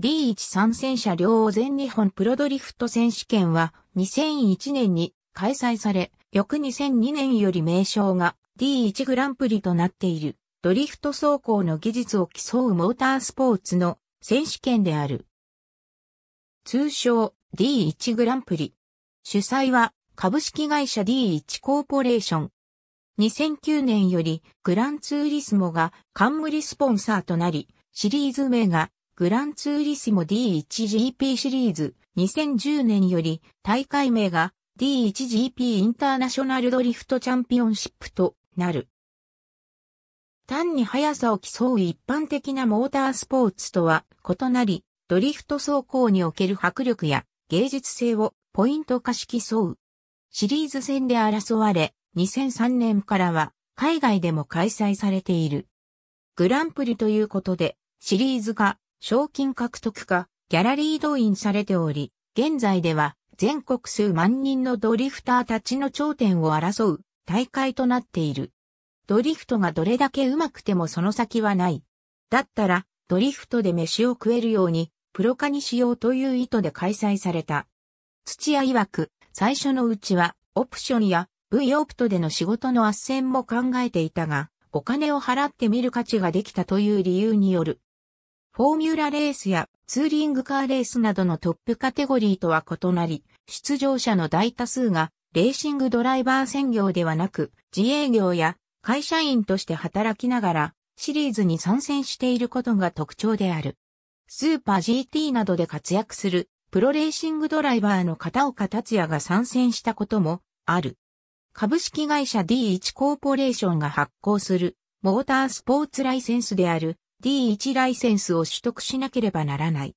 D1 参戦車両を全日本プロドリフト選手権は2001年に開催され、翌2002年より名称が D1 グランプリとなっているドリフト走行の技術を競うモータースポーツの選手権である。通称 D1 グランプリ。主催は株式会社 D1 コーポレーション。2009年よりグランツーリスモが冠スポンサーとなり、シリーズ名がグランツーリスモ D1GP シリーズ2010年より大会名が D1GP インターナショナルドリフトチャンピオンシップとなる。単に速さを競う一般的なモータースポーツとは異なり、ドリフト走行における迫力や芸術性をポイント化し競う。シリーズ戦で争われ、2003年からは海外でも開催されている。グランプリということで、シリーズが賞金獲得か、ギャラリー動員されており、現在では全国数万人のドリフターたちの頂点を争う大会となっている。ドリフトがどれだけ上手くてもその先はない。だったら、ドリフトで飯を食えるように、プロ化にしようという意図で開催された。土屋曰く、最初のうちは、オプションや V オプトでの仕事の斡旋も考えていたが、お金を払ってみる価値ができたという理由によるフォーミュラレースやツーリングカーレースなどのトップカテゴリーとは異なり、出場者の大多数がレーシングドライバー専業ではなく、自営業や会社員として働きながら、シリーズに参戦していることが特徴である。スーパー GT などで活躍するプロレーシングドライバーの片岡達也が参戦したこともある。株式会社 D1 コーポレーションが発行するモータースポーツライセンスである D1 ライセンスを取得しなければならない。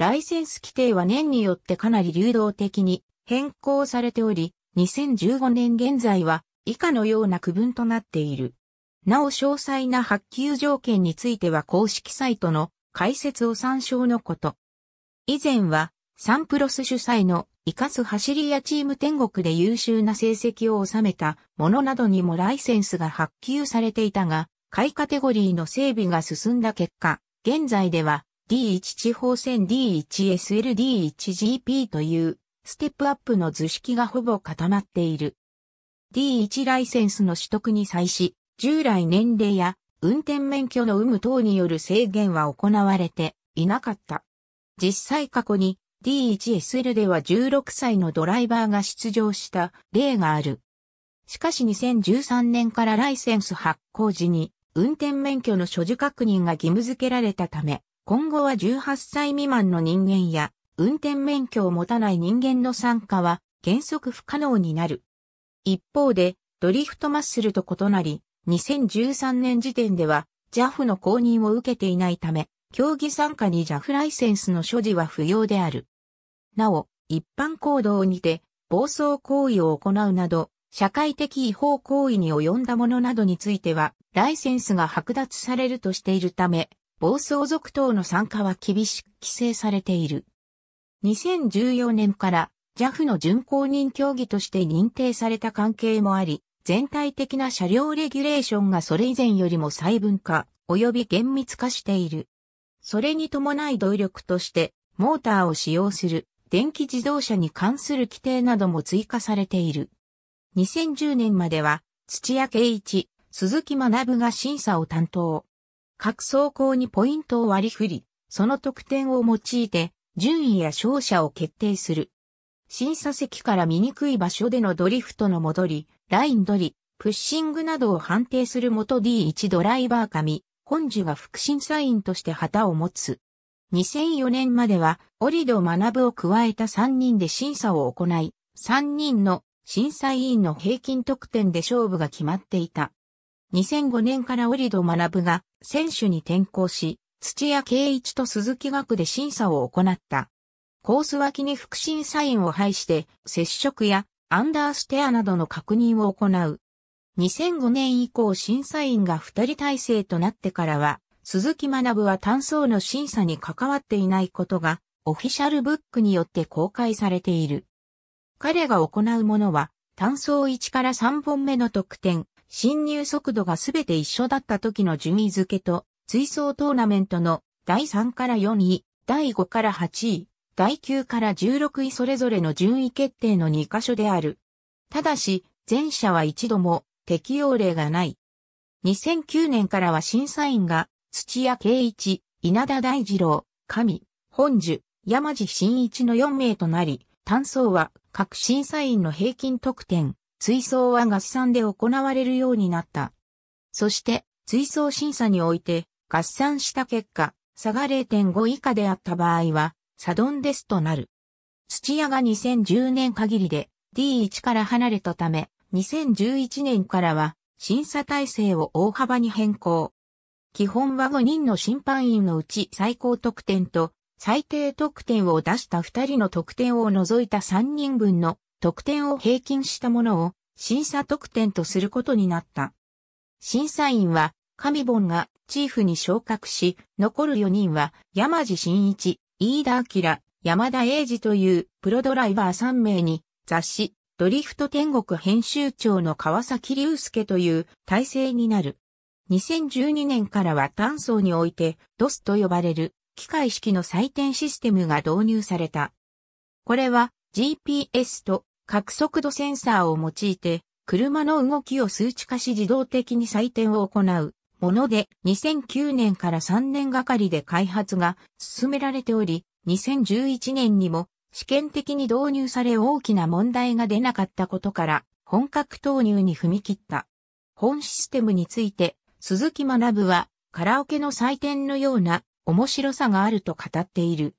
ライセンス規定は年によってかなり流動的に変更されており、2015年現在は以下のような区分となっている。なお詳細な発給条件については公式サイトの解説を参照のこと。以前はサンプロス主催のイカス走り屋チーム天国で優秀な成績を収めたものなどにもライセンスが発給されていたが、下位カテゴリーの整備が進んだ結果、現在では D1 地方線 D1SLD1GP というステップアップの図式がほぼ固まっている。D1 ライセンスの取得に際し、従来年齢や運転免許の有無等による制限は行われていなかった。実際過去に D1SL では16歳のドライバーが出場した例がある。しかし2013年からライセンス発行時に運転免許の所持確認が義務付けられたため、今後は18歳未満の人間や、運転免許を持たない人間の参加は原則不可能になる。一方で、ドリフトマッスルと異なり、2013年時点では JAF の公認を受けていないため、競技参加に JAF ライセンスの所持は不要である。なお、一般行動にて暴走行為を行うなど、社会的違法行為に及んだものなどについては、ライセンスが剥奪されるとしているため、暴走族等の参加は厳しく規制されている。2014年から JAF の巡航人競技として認定された関係もあり、全体的な車両レギュレーションがそれ以前よりも細分化、及び厳密化している。それに伴い動力として、モーターを使用する電気自動車に関する規定なども追加されている。2010年までは、土屋圭一、鈴木学が審査を担当。各走行にポイントを割り振り、その得点を用いて、順位や勝者を決定する。審査席から見にくい場所でのドリフトの戻り、ライン取り、プッシングなどを判定する元 D1 ドライバー神、本樹が副審査員として旗を持つ。2004年までは、オリド学を加えた3人で審査を行い、3人の審査委員の平均得点で勝負が決まっていた。2005年から折戸学が選手に転向し、土屋圭一と鈴木学で審査を行った。コース脇に副審査員を配して接触やアンダーステアなどの確認を行う。2005年以降審査員が二人体制となってからは、鈴木学は単層の審査に関わっていないことが、オフィシャルブックによって公開されている。彼が行うものは、単走1から3本目の得点、進入速度がすべて一緒だった時の順位付けと、追走トーナメントの第3から4位、第5から8位、第9から16位それぞれの順位決定の2箇所である。ただし、前者は一度も適用例がない。2009年からは審査員が土屋圭一、稲田大二郎、神、本樹、山地真一の4名となり、単走は各審査員の平均得点、追走は合算で行われるようになった。そして、追走審査において、合算した結果、差が0.5以下であった場合は、サドンデスとなる。土屋が2010年限りで D1 から離れたため、2011年からは審査体制を大幅に変更。基本は5人の審判員のうち最高得点と最低得点を出した2人の得点を除いた3人分の得点を平均したものを審査得点とすることになった。審査員は、神本がチーフに昇格し、残る4人は山地真一、飯田明、山田英二というプロドライバー3名に雑誌ドリフト天国編集長の川崎隆介という体制になる。2012年からは単層においてドスと呼ばれる機械式の採点システムが導入された。これは GPS と角速度センサーを用いて車の動きを数値化し自動的に採点を行うもので2009年から3年がかりで開発が進められており2011年にも試験的に導入され大きな問題が出なかったことから本格投入に踏み切った。本システムについて鈴木学はカラオケの採点のような面白さがあると語っている。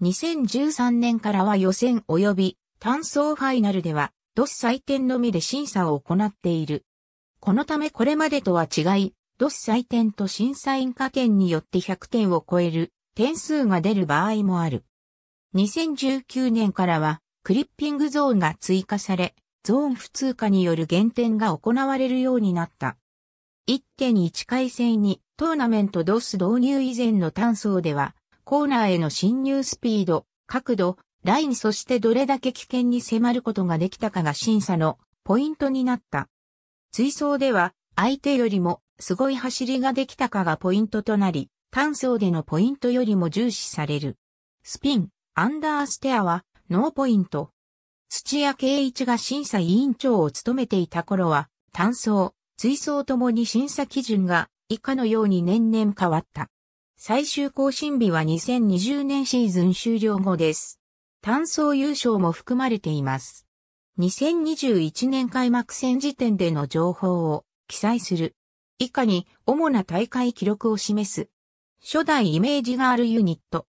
2013年からは予選及び単層ファイナルでは、ドス採点のみで審査を行っている。このためこれまでとは違い、ドス採点と審査員加点によって100点を超える点数が出る場合もある。2019年からは、クリッピングゾーンが追加され、ゾーン不通化による減点が行われるようになった。1.1回戦にトーナメントドス導入以前の単層では、コーナーへの侵入スピード、角度、ラインそしてどれだけ危険に迫ることができたかが審査のポイントになった。追走では相手よりもすごい走りができたかがポイントとなり、単走でのポイントよりも重視される。スピン、アンダーステアはノーポイント。土屋圭一が審査委員長を務めていた頃は、単走、追走ともに審査基準が以下のように年々変わった。最終更新日は2020年シーズン終了後です。単走優勝も含まれています。2021年開幕戦時点での情報を記載する。以下に主な大会記録を示す。初代イメージガールユニット。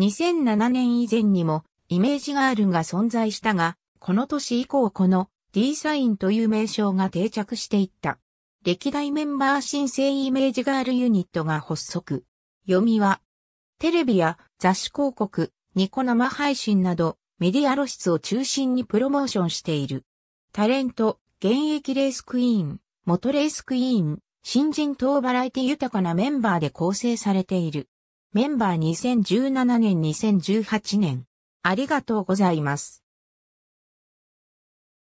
2007年以前にもイメージガールが存在したが、この年以降この D サインという名称が定着していった。歴代メンバー新生イメージガールユニットが発足。読みは、テレビや雑誌広告、ニコ生配信など、メディア露出を中心にプロモーションしている。タレント、現役レースクイーン、元レースクイーン、新人等バラエティ豊かなメンバーで構成されている。メンバー2017年2018年。ありがとうございます。